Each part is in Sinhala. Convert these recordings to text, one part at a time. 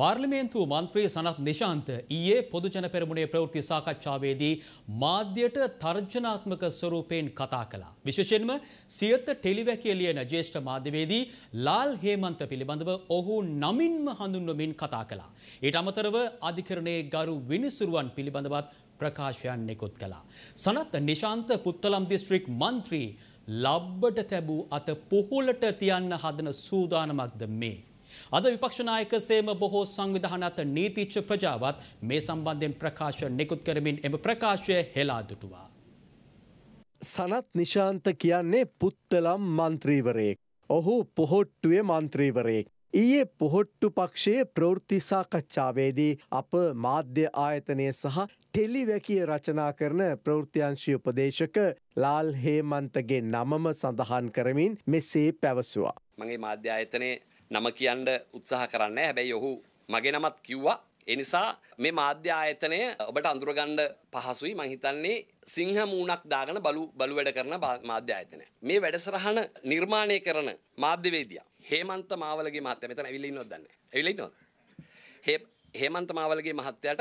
පාර්ලිමේන්තුව මන්ත්‍රී සනත් නිශාන්ත ඊයේ පොදුජන පෙරමුණේ ප්‍රවෘත්ති සාකච්ඡාවේදී මාධ්‍යයට තර්ජනාත්මක ස්වරූපයෙන් කතා කළා. විශේෂයෙන්ම සියත ටෙලිවැකිය ලියන ජ්‍යෙෂ්ඨ මාධ්‍යවේදී ලාල් හේමන්ත පිළිබඳව ඔහු නමින්ම හඳුන්වමින් කතා කළා. ඊට අමතරව අධිකරණයේ ගරු විනිසුරුවන් පිළිබඳවත් ප්‍රකාශයන් නිකුත් කළා. සනත් නිශාන්ත පුත්තලම් දිස්ත්‍රික් මන්ත්‍රී ලබ්බට තැබූ අත පොහොලට තියන්න හදන සූදානමක්ද මේ. අද විපක්ෂ නායක සේම බොහෝ සංවිධානත් නීතිච්ච ප්‍රජාවත් මේ සම්බන්ධයෙන් ප්‍රකාශ නිකුත් කරමින් එම ප්‍රකාශය හෙලා දුටුවා. සනත් නිශාන්ත කියන්නේ පුත්තලම් මන්ත්‍රීවරයෙක්. ඔහු පොහොට්ටුවේ මන්ත්‍රීවරයෙක්. ඊයේ පොහොට්ටු පක්ෂයේ ප්‍රවෘත්ති සාකච්ඡාවේදී අප මාධ්‍ය ආයතනය සහ ටෙලිවැකිය රචනා කරන ප්‍රවෘත්තිංශී උපදේශක ලාල් හේමන්තගේ නමම සඳහන් කරමින් මෙසේ පැවසුවා. මගේ මාධ්‍ය ආයතනයේ නම කියන්න උත්සාහ කරන්න හැබැයි ඔහු මගේ නමත් කිව්වා එනිසා මේ මාධ්‍ය ආයතනය ඔබට අඳුරගණ්ඩ පහසුයි මහිතන්නේ සිංහ මූුණක් දාගන බලු බලු වැඩ කරන මාධ්‍ය ආයතනය. මේ වැඩසරහන නිර්මාණය කරන මාධ්‍යවේදිය. හේමන්ත මාවලගේ මහත්‍ය මෙතන ඇවිල්ලි නොදන්න ඇවිලි නො. හේමන්ත මාවලගේ මහත්තයට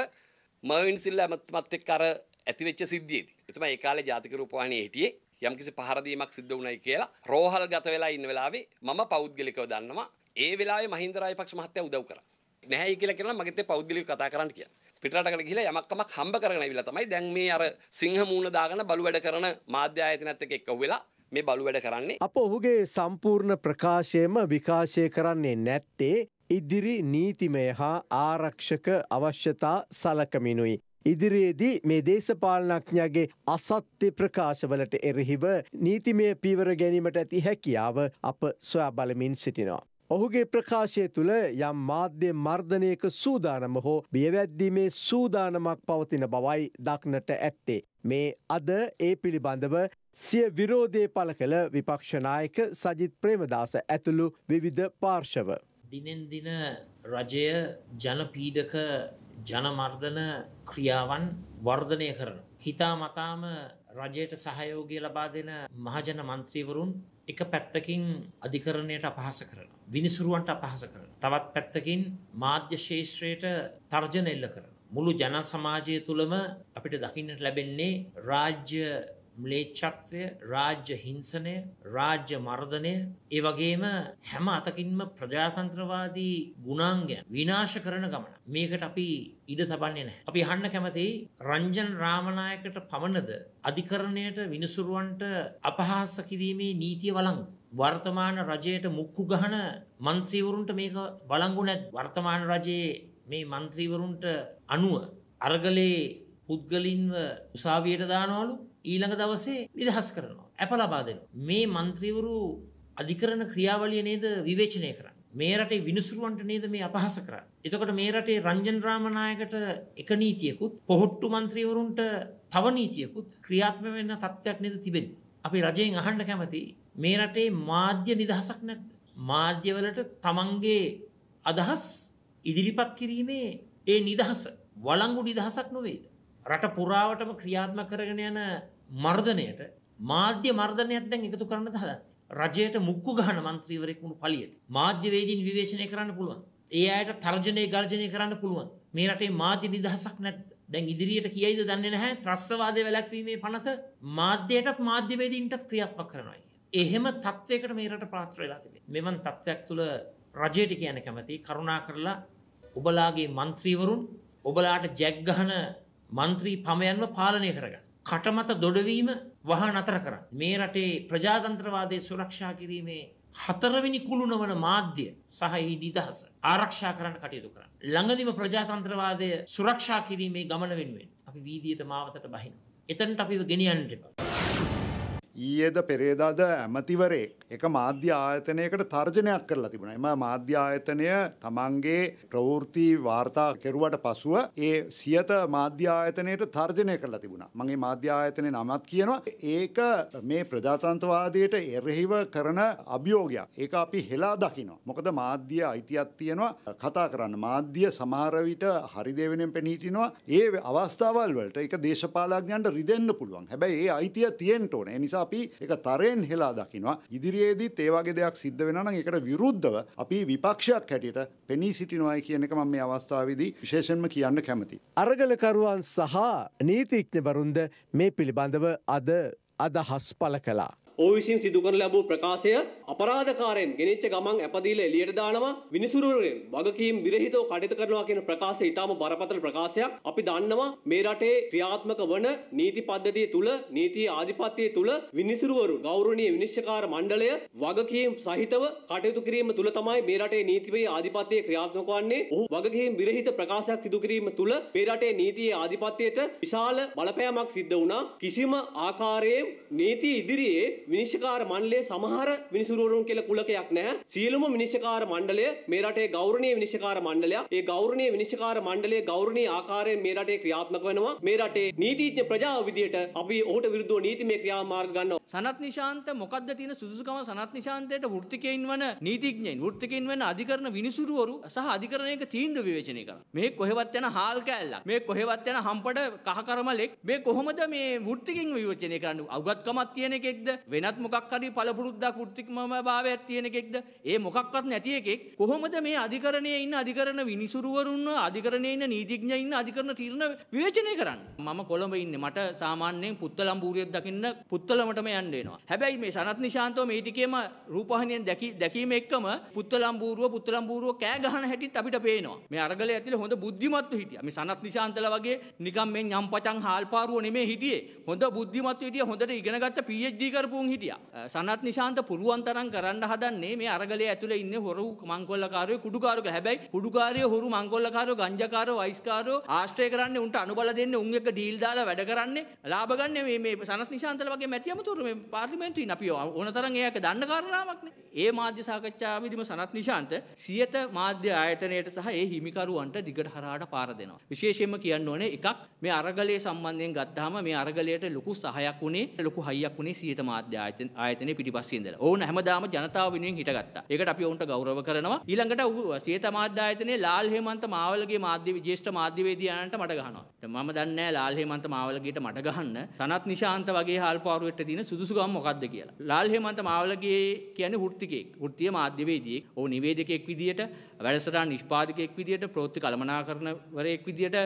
මවින් සිල්ල ඇමත්මත් එක් කර ඇතිවෙච්ච සිද්ධියති. එතුම ඒකාල ජාතික රූපවානය හිටියේ යම්කිසි පහරදීමක් සිද්ධ වුණයි කියලා රෝහල් ගත වෙලා ඉන්න වෙලාවේ මම පෞද්ගලිකව දන්නවා ඒ වෙලාවේ මහින්ද රාජපක්ෂ මහත්තයා උදව් කරා. නැහැ කියලා කියනවා මගෙත් පෞද්ගලිකව කතා කරන්න කියන. පිටරටකට ගිහිලා යමක් කමක් හම්බ කරගෙන ඇවිල්ලා තමයි දැන් මේ අර සිංහ මූණ දාගෙන බලු වැඩ කරන මාධ්‍ය ආයතනත් එක්ක එක්ක වෙලා මේ බලු වැඩ කරන්නේ. අප ඔහුගේ සම්පූර්ණ ප්‍රකාශයම විකාශය කරන්නේ නැත්තේ ඉදිරි නීතිමය හා ආරක්ෂක අවශ්‍යතා සලකමිනුයි. ඉදිරියේදී මේ දේශපාලනඥයාගේ අසත්‍ය ප්‍රකාශවලට එරෙහිව නීතිමය පීවර ගැනීමට ඇති හැකියාව අප සොයා බලමින් සිටිනවා. ඔහුගේ ප්‍රකාශය තුළ යම් මාධ්‍ය මර්ධනයක සූදානම හෝ බියවැද්දීමේ සූදානමක් පවතින බවයි දක්නට ඇත්තේ. මේ අද ඒ පිළිබඳව සිය විරෝධය පළ කළ විපක්ෂනායක සජිත් ප්‍රේමදාස ඇතුළු විවිධ පාර්ශව. දිනෙන් දින රජය ජනපීඩක ජනමර්ධන ක්‍රියාවන් වර්ධනය කරන. හිතා මතාම රජයට සහයෝගය ලබා දෙන මහජන මන්ත්‍රීවරුන් එක පැත්තකින් අධිකරණයට අපහස කරන. විනිසුරුවන්ට අපහස කරන. තවත් පැත්තකින් මාධ්‍ය ශේෂත්‍රයට තර්ජන එල්ල කරන. මුළු ජන සමාජය තුළම අපිට දකින්නට ලැබෙන්නේ රාජ්‍ය ම්ලේච්ඡත්වය, රාජ්‍ය හිංසනය, රාජ්‍ය මර්ධනය, ඒ වගේම හැම අතකින්ම ප්‍රජාතන්ත්‍රවාදී ගුණාංගයන් විනාශ කරන ගමන. මේකට අපි ඉඩ තබන්නේ නැහැ. අපි අහන්න කැමතියි රංජන් රාමනායකට පමණද අධිකරණයට විනිසුරුවන්ට අපහාස කිරීමේ නීතිය වළංගු. වර්තමාන රජයට මුක්කු ගහන മന്ത്രിවරුන්ට මේක වළංගු නැත්. වර්තමාන රජයේ මේ മന്ത്രിවරුන්ට අනුව අරගලේ පුද්ගලින්ව උසාවියට දානවලු ඊළඟ දවසේ නිදහස් කරනවා. ඇප ලබා දෙනවා. මේ മന്ത്രിවරු අධිකරණ ක්‍රියාවලිය නේද විවේචනය කරන්නේ. මේ රටේ විනිසුරුවන්ට නේද මේ අපහාස කරන්නේ. එතකොට මේ රටේ රංජන් රාමනායකට එක නීතියකුත් පොහොට්ටු മന്ത്രിවරුන්ට තව නීතියකුත් ක්‍රියාත්මක වෙන තත්ත්වයක් නේද තිබෙන්නේ. අපි රජයෙන් අහන්න කැමති මේ රටේ මාධ්‍ය නිදහසක් නැද්ද? මාධ්‍යවලට තමන්ගේ අදහස් ඉදිරිපත් කිරීමේ ඒ නිදහස වළංගු නිදහසක් නොවේද? රට පුරාවටම ක්‍රියාත්මක කරගෙන යන මර්ධනයට මාධ්‍ය මර්ධනයක් දැන් එකතු කරන්න හදන්නේ. රජයට මුක්කු ගහන മന്ത്രിවරයෙක් වුණු පළියට මාධ්‍යවේදීන් විවේචනය කරන්න පුළුවන්. ඒ අයට තර්ජනය ගර්ජනය කරන්න පුළුවන්. මේ රටේ මාධ්‍ය නිදහසක් නැද්ද? දැන් ඉදිරියට කියයිද දන්නේ නැහැ. ත්‍රස්තවාදය වැළැක්වීමේ පනත මාධ්‍යයටත් මාධ්‍යවේදීන්ටත් ක්‍රියාත්මක කරනවා එහෙම තත්වයකට මේ රට පාත්‍ර වෙලා තිබෙනවා. මෙවන් තත්වයක් තුළ රජයට කියන කැමැති කරුණා කරලා ඔබලාගේ മന്ത്രിවරුන් ඔබලාට ජැක් ගහන മന്ത്രി පමයන්ව පාලනය කරගන්න. කටමත දොඩවීම වහ නතර කරන්න. මේ රටේ ප්‍රජාතන්ත්‍රවාදය සුරක්ෂා කිරීමේ හතරවෙනි කුළුණවන මාධ්‍ය සහ එහි නිදහස ආරක්ෂා කරන්න කටයුතු කරන්න. ළඟදිම ප්‍රජාතන්ත්‍රවාදය සුරක්ෂා කිරීමේ ගමන වෙනුවෙන් අපි වීදියට මාවතට බහිනවා. එතනට අපිව ගෙනියන්න එපා. ඊයේද පෙරේදාද ඇමතිවරේ එක මාධ්‍ය ආයතනයකට තර්ජනයක් කරලා තිබුණා. එම මාධ්‍ය ආයතනය තමන්ගේ ප්‍රවෘත්ති වාර්තා කෙරුවට පසුව ඒ සියත මාධ්‍ය ආයතනයට තර්ජනය කරලා තිබුණා. මගේ මාධ්‍ය ආයතනයේ නමත් කියනවා ඒක මේ ප්‍රජාතන්ත්‍රවාදයට එරෙහිව කරන අභියෝගයක්. ඒක අපි හෙලා දකිනවා. මොකද මාධ්‍ය අයිතියක් තියෙනවා කතා කරන්න. මාධ්‍ය සමහර විට හරි දෙවෙනෙන් පෙනී සිටිනවා. ඒ අවස්ථාවල් වලට ඒක දේශපාලඥයන්ට රිදෙන්න පුළුවන්. හැබැයි ඒ අයිතිය තියෙන්න ඕනේ. ඒ නිසා අපි ඒක තරයෙන් හෙලා දකිනවා. ඉදිරි ඉදිරියේදීත් ඒ වගේ දෙයක් සිද්ධ වෙනවා නම් ඒකට විරුද්ධව අපි විපක්ෂයක් හැටියට පෙනී සිටිනවායි කියන එක මම මේ අවස්ථාවේදී විශේෂයෙන්ම කියන්න කැමතියි. අරගලකරුවන් සහ නීතිඥවරුන්ද මේ පිළිබඳව අද අදහස් පළ කළා. ඔහු විසින් සිදු කරන ලැබූ ප්‍රකාශය අපරාධකාරයෙන් ගෙනිච්ච ගමන් ඇපදීල එළියට දානවා විනිසුරුවරෙන් වගකීම් විරහිතව කටයුතු කරනවා කියන ප්‍රකාශය ඉතාම බරපතල ප්‍රකාශයක්. අපි දන්නවා මේ රටේ ක්‍රියාත්මක වන නීති පද්ධතිය තුල නීති ආධිපත්‍යය තුල විනිසුරුවරු ගෞරවනීය විනිශ්චයකාර මණ්ඩලය වගකීම් සහිතව කටයුතු කිරීම තුල තමයි මේ රටේ නීතිපේ ආධිපත්‍යය ක්‍රියාත්මක වන්නේ. ඔහු වගකීම් විරහිත ප්‍රකාශයක් සිදු කිරීම තුල මේ රටේ නීතියේ ආධිපත්‍යයට විශාල බලපෑමක් සිද්ධ වුණා. කිසිම ආකාරයේ නීති ඉදිරියේ විනිශ්චකාර මණ්ඩලයේ සමහර විනිසුරුවරුන් කියලා කුලකයක් නැහැ. සියලුම විනිශ්චකාර මණ්ඩලය මේ රටේ ගෞරවනීය විනිශ්චකාර මණ්ඩලයක්. ඒ ගෞරවනීය විනිශ්චකාර මණ්ඩලය ගෞරවනීය ආකාරයෙන් මේ රටේ ක්‍රියාත්මක වෙනවා. මේ රටේ නීතිඥ ප්‍රජාව විදියට අපි ඔහුට විරුද්ධව නීතිමය ක්‍රියාමාර්ග ගන්නවා. සනත් නිශාන්ත මොකද්ද තියෙන සුදුසුකම සනත් නිශාන්තයට වෘත්තිකයින් වන නීතිඥයින් වෘත්තිකයින් වෙන අධිකරණ විනිසුරුවරු සහ අධිකරණයක තීන්දුව විවේචනය කරන මේ කොහෙවත් යන හාල් කෑල්ලක් මේ කොහෙවත් යන හම්පඩ කහ කරමලෙක් මේ කොහොමද මේ වෘත්තිකයින් විවේචනය කරන්නේ අවගත්කමක් තියෙන එකෙක්ද වෙනත් මොකක් හරි පළපුරුද්දක් වෘත්තිකමභාවයක් තියෙන එකෙක්ද ඒ මොකක්වත් නැති එකෙක් කොහොමද මේ අධිකරණයේ ඉන්න අධිකරණ විනිසුරුවරුන්ව අධිකරණයේ ඉන්න නීතිඥයන් ඉන්න අධිකරණ තීරණ විවේචනය කරන්නේ මම කොළඹ ඉන්නේ මට සාමාන්‍යයෙන් පුත්තලම් බූරියක් දකින්න පුත්තලමටම යන්න වෙනවා හැබැයි මේ සනත් නිශාන්තව මේ ටිකේම රූපවාහිනියෙන් දැකීම එක්කම පුත්තලම් බූරුව පුත්තලම් බූරුව කෑ ගහන හැටිත් අපිට පේනවා මේ අරගලය ඇතුලේ හොඳ බුද්ධිමත්තු හිටියා මේ සනත් නිශාන්තලා වගේ නිකම් මේ යම්පචන් හාල්පාරුව නෙමේ හිටියේ හොඳ බුද්ධිමත්තු හිටිය හොඳට ඉගෙනගත්ත PhD කරපු මං හිටියා. සනත් නිශාන්ත පුළුවන් තරම් කරන්න හදන්නේ මේ අරගලේ ඇතුලේ ඉන්නේ හොරු මංකොල්ලකාරයෝ කුඩුකාරයෝ කියලා. හැබැයි කුඩුකාරයෝ හොරු මංකොල්ලකාරයෝ ගංජාකාරයෝ වයිස්කාරයෝ ආශ්‍රය කරන්නේ උන්ට අනුබල දෙන්නේ උන් එක ඩීල් දාලා වැඩ කරන්නේ ලාභ ගන්න මේ මේ සනත් නිශාන්තල වගේ මැතිවතුරු මේ පාර්ලිමේන්තුවේ ඉන්න අපි ඕන තරම් ඒක දන්න කාරණාවක් නේ. ඒ මාධ්‍ය සාකච්ඡාවේදීම සනත් නිශාන්ත සියත මාධ්‍ය ආයතනයට සහ ඒ හිමිකරුවන්ට දිගට හරහාට පාර දෙනවා. විශේෂයෙන්ම කියන්න ඕනේ එකක් මේ අරගලේ සම්බන්ධයෙන් ගත්තාම මේ අරගලයට ලොකු සහයක් වුණේ ලොකු හයියක් වුණේ සියත මාධ්‍ය රාජ්‍ය ආයතන ආයතනයේ පිටිපස්සේ ඉඳලා. ඔවුන් හැමදාම ජනතාව වෙනුවෙන් හිටගත්තා. ඒකට අපි ඔවුන්ට ගෞරව කරනවා. ඊළඟට ඔහු සියත මාධ්‍ය ආයතනයේ ලාල් හේමන්ත මාවලගේ මාධ්‍ය ජ්‍යෙෂ්ඨ මාධ්‍යවේදියාණන්ට මඩ ගහනවා. මම දන්නේ නැහැ ලාල් හේමන්ත මාවලගේට මඩ ගහන්න තනත් නිශාන්ත වගේ හල්පාරුවෙට තියෙන සුදුසුකම් මොකක්ද කියලා. ලාල් හේමන්ත මාවලගේ කියන්නේ වෘත්තිකයෙක්. වෘත්තීය මාධ්‍යවේදියෙක්. ඔහු නිවේදකයෙක් විදියට වැඩසටහන් නිෂ්පාදකයෙක් විදියට ප්‍රවෘත්ති කළමනාකරණවරයෙක් විදියට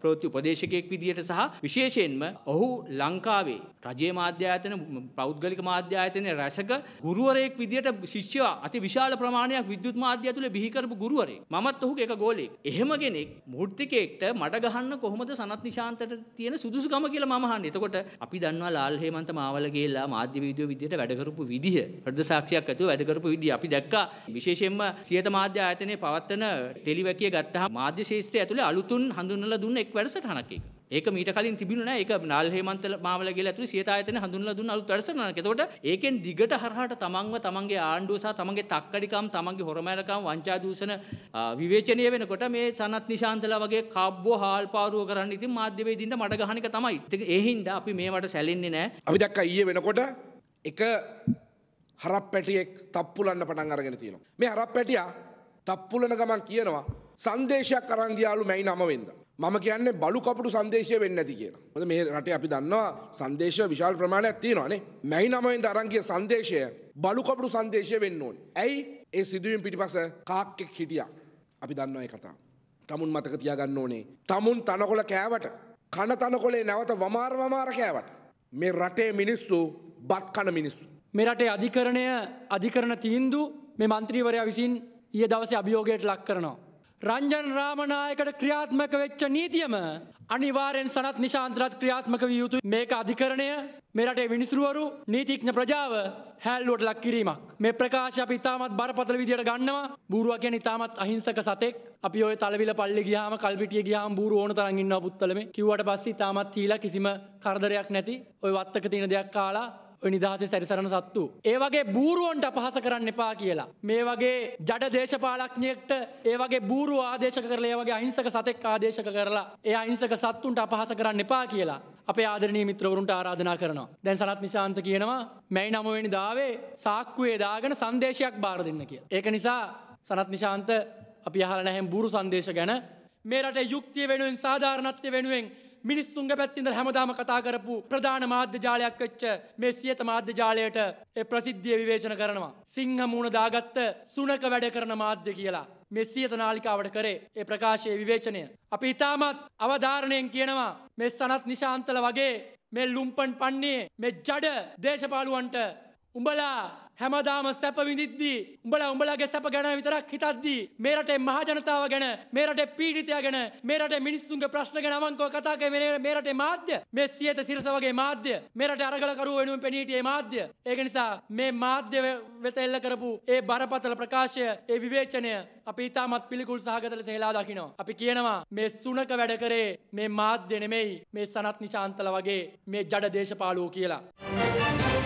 ප්‍රවෘත්ති උපදේශකයෙක් විදියට සහ විශේෂයෙන්ම ඔහු ලංකාවේ රජයේ මාධ්‍ය ආයතන පෞද්ගලික මූලික මාධ්‍ය ආයතනයේ රැසක ගුරුවරයෙක් විදියට ශිෂ්‍යයා අති විශාල ප්‍රමාණයක් විද්‍යුත් මාධ්‍ය ඇතුලේ බිහි කරපු ගුරුවරයෙක්. මමත් ඔහුගේ එක ගෝලෙක්. එහෙම කෙනෙක් මූර්තිකයෙක්ට මඩ ගහන්න කොහොමද සනත් නිශාන්තට තියෙන සුදුසුකම කියලා මම අහන්නේ. එතකොට අපි දන්නවා ලාල් හේමන්ත මාවල ගිහිල්ලා මාධ්‍ය වීඩියෝ විදියට වැඩ කරපු විදිහ හෘද සාක්ෂියක් ඇතුව වැඩ කරපු විදිහ අපි දැක්කා විශේෂයෙන්ම සියත මාධ්‍ය ආයතනයේ පවත්වන ටෙලිවැකිය ගත්තා මාධ්‍ය ශේෂත්‍රය ඇතුළේ අලුතුන් හඳුන්වලා දුන්න එක් වැඩසටහනක් ඒක. ඒක මීට කලින් තිබුණේ නැහැ. ඒක නාල් හේමන්ත මාමල කියලා ඇතුළු සියත ආයතන හඳුන්වලා දුන්න අලුත් වැඩසටහනක්. එතකොට ඒකෙන් දිගට හරහාට තමන්ව තමන්ගේ ආණ්ඩුව සහ තමන්ගේ තක්කඩිකම්, තමන්ගේ හොරමැලකම්, වංචා දූෂණ විවේචනය වෙනකොට මේ සනත් නිශාන්තලා වගේ කබ්බෝ හාල්පාරුව කරන්න ඉතින් මාධ්‍ය වේදින්ට මඩ ගහන එක තමයි. ඒ හින්දා අපි මේවට සැලෙන්නේ නැහැ. අපි දැක්කා ඊයේ වෙනකොට එක හරප් පැටියෙක් තප්පුලන්න පටන් අරගෙන තියෙනවා. මේ හරප් පැටියා තප්පුලන ගමන් කියනවා සංදේශයක් අරන් ගියාලු මැයි 9 වෙනිදා. මම කියන්නේ බලු කපුටු සංදේශය වෙන්නේ නැති කියලා. මොකද මේ රටේ අපි දන්නවා සංදේශ විශාල ප්‍රමාණයක් තියෙනවානේ. මැයි 9 වෙනිදා අරන් ගිය සංදේශය බලු කපුටු සංදේශය වෙන්න ඕනේ. ඇයි? ඒ සිදුවීම් පිටිපස්ස කාක්කෙක් හිටියා. අපි දන්නවා ඒ කතාව. තමුන් මතක තියාගන්න ඕනේ. තමුන් තනකොළ කෑවට කන තනකොළේ නැවත වමාර වමාර කෑවට මේ රටේ මිනිස්සු බත් කන මිනිස්සු. මේ රටේ අධිකරණය අධිකරණ තීන්දු මේ මන්ත්‍රීවරයා විසින් ඊය දවසේ අභියෝගයට ලක් කරනවා. රංජන් රාමනායකට ක්‍රියාත්මක වෙච්ච නීතියම අනිවාර්යෙන් සනත් නිශාන්තරත් ක්‍රියාත්මක විය යුතු මේක අධිකරණය මේ රටේ විනිසුරුවරු නීතිඥ ප්‍රජාව හැල්ලුවට ලක් කිරීමක් මේ ප්‍රකාශ අපි ඉතාමත් බරපතල විදියට ගන්නවා බූරුවා කියන්නේ ඉතාමත් අහිංසක සතෙක් අපි ওই තලවිල පල්ලේ ගියාම කල්පිටිය ගියාම බූරු ඕන තරම් ඉන්නවා පුත්තලමේ කිව්වට පස්සේ ඉතාමත් තීලා කිසිම කරදරයක් නැති ওই වත්තක තියෙන දෙයක් කාලා නිදහසේ සැරිසරන සත්තු. ඒ වගේ බූරුවන්ට අපහස කරන්න එපා කියලා. මේ වගේ ජඩ දේශපාලක්ඥයෙක්ට ඒ වගේ බූරු ආදේශ කරලා ඒ වගේ අහිංසක සතෙක් ආදේශ කරලා ඒ අහිංසක සත්තුන්ට අපහස කරන්න එපා කියලා. අපේ ආදරණීය මිත්‍රවරුන්ට ආරාධනා කරනවා. දැන් සනත් නිශාන්ත කියනවා මැයි 9 වෙනි දාවේ සාක්කුවේ දාගෙන සංදේශයක් බාර දෙන්න කියලා. ඒක නිසා සනත් නිශාන්ත අපි අහලා නැහැ බූරු සංදේශ ගැන මේ රටේ යුක්තිය වෙනුවෙන් සාධාරණත්වය වෙනුවෙන් මිනිස්සුන්ගේ පැත්තිඳ හැමදාම කතා කරපු ප්‍රධාන මාධ්‍ය ජාලයක් වෙච්ච මේ සියත මාධ්‍ය ජාලයට ඒ ප්‍රසිද්ධිය විවේචන කරනවා. සිංහ මූණ දාගත්ත සුනක වැඩ කරන මාධ්‍ය කියලා. මේ සියත නාලිකාවට කරේ ඒ ප්‍රකාශයේ විවේචනය. අපි ඉතාමත් අවධාරණයෙන් කියනවා මේ සනත් නිශාන්තල වගේ මේ ලුම්පන් පන්නේ මේ ජඩ දේශපාලුවන්ට උඹලා හැමදාම සැප විඳිද්දී උඹලා උඹලාගේ සැප ගැන විතරක් හිතද්දී මේ රටේ මහජනතාව ගැන මේ රටේ පීඩිතයා ගැන මේ රටේ මිනිස්සුන්ගේ ප්‍රශ්න ගැන අවංකව කතා කරන මේ රටේ මාධ්‍ය මේ සියත සිරස වගේ මාධ්‍ය මේ රටේ අරගලකරුවෝ වෙනුවෙන් පෙනී සිටියේ මාධ්‍ය ඒක නිසා මේ මාධ්‍ය වෙත එල්ල කරපු ඒ බරපතල ප්‍රකාශය ඒ විවේචනය අපි ඉතාමත් පිළිකුල් සහගත ලෙස හෙලා දකිනවා අපි කියනවා මේ සුනක වැඩ කරේ මේ මාධ්‍ය නෙමෙයි මේ සනත් නිශාන්තල වගේ මේ ජඩ දේශපාලුවෝ කියලා